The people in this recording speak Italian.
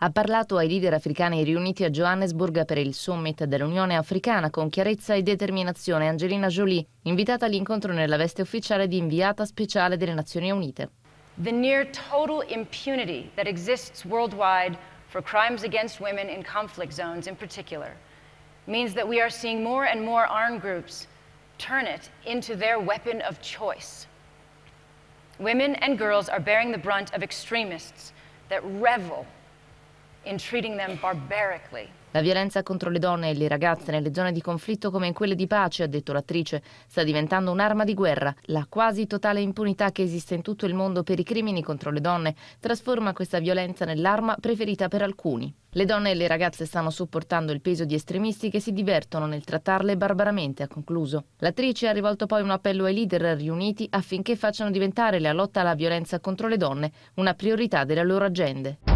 ha parlato ai leader africani riuniti a Johannesburg per il summit dell'Unione Africana con chiarezza e determinazione Angelina Jolie, invitata all'incontro nella veste ufficiale di inviata speciale delle Nazioni Unite. The near total impunity that exists worldwide for crimes against women in conflict zones in particular means that we are seeing more and more armed groups turn it into their weapon of choice. Women and girls are bearing the brunt of extremists that revel la violenza contro le donne e le ragazze nelle zone di conflitto come in quelle di pace, ha detto l'attrice, sta diventando un'arma di guerra. La quasi totale impunità che esiste in tutto il mondo per i crimini contro le donne trasforma questa violenza nell'arma preferita per alcuni. Le donne e le ragazze stanno sopportando il peso di estremisti che si divertono nel trattarle barbaramente, ha concluso. L'attrice ha rivolto poi un appello ai leader riuniti affinché facciano diventare la lotta alla violenza contro le donne una priorità delle loro agende.